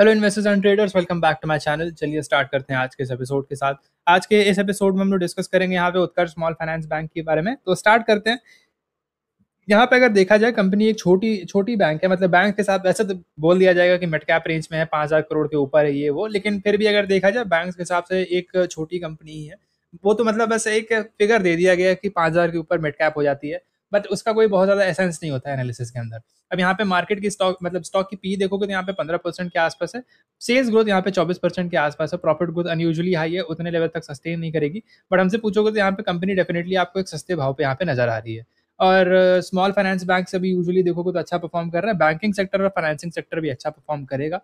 Hello investors and traders welcome back to my channel चलिए start करते हैं आज के इस एपिसोड के साथ आज के इस एपिसोड में हम लोग डिस्कस करेंगे यहाँ पे उत्कर्ष स्मॉल फाइनेंस बैंक के बारे में तो स्टार्ट करते हैं यहाँ पे अगर देखा जाए कंपनी एक छोटी छोटी बैंक है मतलब बैंक के साथ वैसे तो बोल दिया जाएगा कि मेट कैप रेंज में है पाँच हज़ार करोड़ के ऊपर है ये वो लेकिन फिर भी अगर देखा जाए बैंक के हिसाब से एक छोटी कंपनी है वो तो मतलब बस एक फिगर दे दिया गया कि पाँच हज़ार के ऊपर मेट कैप हो जाती है बट उसका कोई बहुत ज़्यादा एसेंस नहीं होता है एनालिसिस के अंदर अब यहाँ पे मार्केट की स्टॉक मतलब स्टॉक की पी e देखोगे तो यहाँ पे पंद्रह परसेंट के आसपास है सेल्स ग्रोथ यहाँ पे चौबीस परसेंट के आसपास है प्रॉफिट ग्रोथ अनयूजली हाई है उतने लेवल तक सस्टेन नहीं करेगी बट हमसे पूछोगे तो यहाँ पे कंपनी डेफिनेटली आपको एक सस्ते भाव पे यहाँ पे नजर आ रही है और स्मॉल फाइनेंस बैंक से भी यूजली देखोगे तो अच्छा परफॉर्म कर रहा है बैंकिंग सेक्टर और फाइनेंसिंग सेक्टर भी अच्छा परफॉर्म करेगा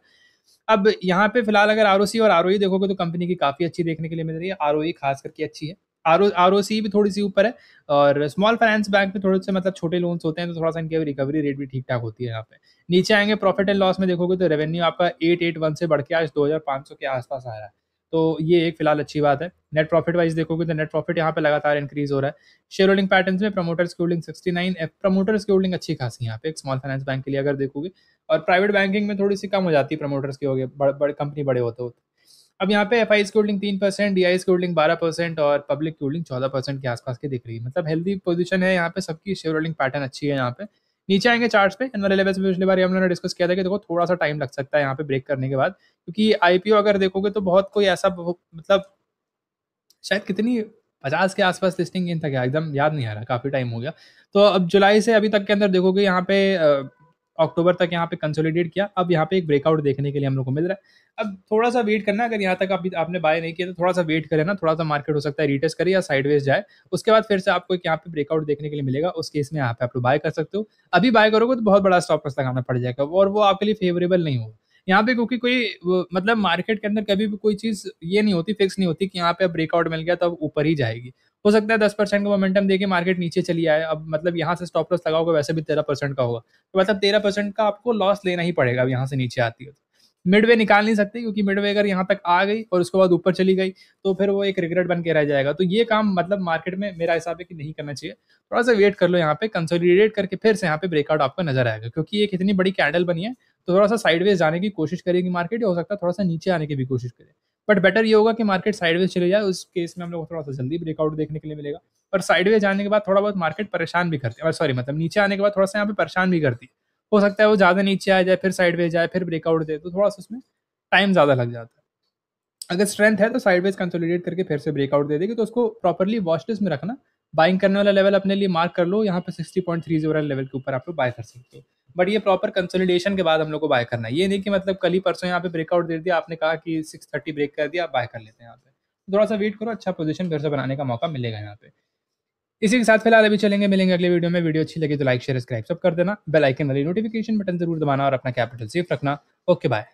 अब यहाँ पे फिलहाल अगर आर और आर e देखोगे तो कंपनी की काफ़ी अच्छी देखने के लिए मिल रही है आर e खास करके अच्छी है आर ओ सी भी थोड़ी सी ऊपर है और स्मॉल फाइनेंस बैंक में थोड़े से मतलब छोटे लोन्स होते हैं तो थोड़ा सा इनकी रिकवरी रेट भी ठीक ठाक होती है यहाँ पे नीचे आएंगे प्रॉफिट एंड लॉस में देखोगे तो रेवेन्यू आपका एट एट वन से बढ़ के आज दो हज़ार पाँच सौ के आसपास आ रहा है तो ये एक फिलहाल अच्छी बात है नेट प्रॉफिट वाइज देखोगे तो नेट प्रॉफिट यहाँ पे लगातार इंक्रीज हो रहा है शेयर होल्डिंग पैटर्न में प्रमोटर्स की होल्डिंग सिक्सटी नाइन प्रमोटर्स की होल्डिंग अच्छी खासी यहाँ पे स्मॉल फाइनेंस बैंक के लिए अगर देखोगे और प्राइवेट बैंकिंग में थोड़ी सी कम हो जाती है प्रमोटर्स की हो गए कंपनी बड़े होते होते अब यहाँ पे एफ आई की होल्डिंग तीन परसेंट डी आई की होल्डिंग बारह परसेंट और पब्लिक की होल्डिंग चौदह परसेंट के आसपास की दिख रही है मतलब हेल्दी पोजीशन है यहाँ पे सबकी शेयर होल्डिंग पैटर्न अच्छी है यहाँ पे नीचे आएंगे चार्ट पे एनुअल लेवल्स पे पिछली बार हम लोगों ने डिस्कस किया था कि देखो थोड़ा सा टाइम लग सकता है यहाँ पे ब्रेक करने के बाद क्योंकि आईपीओ अगर देखोगे तो बहुत कोई ऐसा मतलब शायद कितनी पचास के आसपास लिस्टिंग इन था क्या एकदम याद नहीं आ रहा काफ़ी टाइम हो गया तो अब जुलाई से अभी तक के अंदर देखोगे यहाँ पे अक्टूबर तक यहाँ पे कंसोलिडेट किया अब यहाँ पे एक ब्रेकआउट देखने के लिए हम लोग को मिल रहा है अब थोड़ा सा वेट करना अगर यहाँ तक आप, आपने बाय नहीं किया तो थोड़ा सा वेट करें ना थोड़ा सा मार्केट हो सकता है रिटेस्ट करे या साइडवेज जाए उसके बाद फिर से आपको एक यहाँ पे ब्रेकआउट देखने के लिए मिलेगा उस केस में यहाँ पे आप लोग बाय कर सकते हो अभी बाय करोगे तो बहुत बड़ा स्टॉप का सामना पड़ जाएगा और वो आपके लिए फेवरेबल नहीं होगा यहाँ पे क्योंकि कोई मतलब मार्केट के अंदर कभी भी कोई चीज ये नहीं होती फिक्स नहीं होती कि यहाँ पे अब ब्रेकआउट मिल गया तो अब ऊपर ही जाएगी हो सकता है दस परसेंट का मोमेंटम देके मार्केट नीचे चली आए अब मतलब यहाँ से स्टॉप लॉस लगाओगे वैसे भी तेरह परसेंट का होगा तो मतलब तेरह परसेंट का आपको लॉस लेना ही पड़ेगा अब यहाँ से नीचे आती है मिडवे तो। निकाल नहीं सकते क्योंकि मिडवे अगर यहाँ तक आ गई और उसके बाद ऊपर चली गई तो फिर वो एक रिग्रेट बन के रह जाएगा तो ये काम मतलब मार्केट में मेरा हिसाब है कि नहीं करना चाहिए थोड़ा सा वेट कर लो यहाँ पे कंसोलिडेट करके फिर से यहाँ पे ब्रेकआउट आपको नजर आएगा क्योंकि एक इतनी बड़ी कैंडल बनी है तो थोड़ा सा साइडवेज जाने की कोशिश करेगी मार्केट या हो सकता है थोड़ा सा नीचे आने की भी कोशिश करे बट बेटर ये होगा कि मार्केट साइडवेज चले जाए उस केस में हम लोग थोड़ा सा जल्दी ब्रेकआउट देखने के लिए मिलेगा और साइडवेज आने के बाद थोड़ा बहुत मार्केट परेशान भी करती है सॉरी मतलब नीचे आने के बाद थोड़ा सा यहाँ पे परेशान भी करती है हो सकता है वो ज़्यादा नीचे आ जाए फिर साइडवेज आए फिर ब्रेकआउट दे तो थोड़ा सा उसमें टाइम ज़्यादा लग जाता है अगर स्ट्रेंथ है तो साइडवेज कंसोलिडेट करके फिर से ब्रेकआउट दे देगी तो उसको प्रॉपरली वॉचलिस्ट में रखना बाइंग करने वाला लेवल अपने लिए मार्क कर लो यहाँ पे sixty point three zero level के ऊपर आप लोग बाय कर सकते हो बट ये प्रॉपर कंसोलिडेशन के बाद हम लोग को बाय करना है ये नहीं कि मतलब कल ही परसों यहाँ पे ब्रेकआउट दे दिया आपने कहा कि सिक्स थर्टी ब्रेक कर दिया आप बाय कर लेते हैं यहाँ पे थोड़ा सा वेट करो अच्छा पोजिशन फिर से बनाने का मौका मिलेगा यहाँ पे इसी के साथ फिलहाल अभी चलेंगे मिलेंगे अगले वीडियो में वीडियो अच्छी लगी तो लाइक शेयर सब्सक्राइब सब कर देना बेल आइकन वाली नोटिफिकेशन बटन जरूर दबाना और अपना कैपिटल सेफ रखना ओके बाय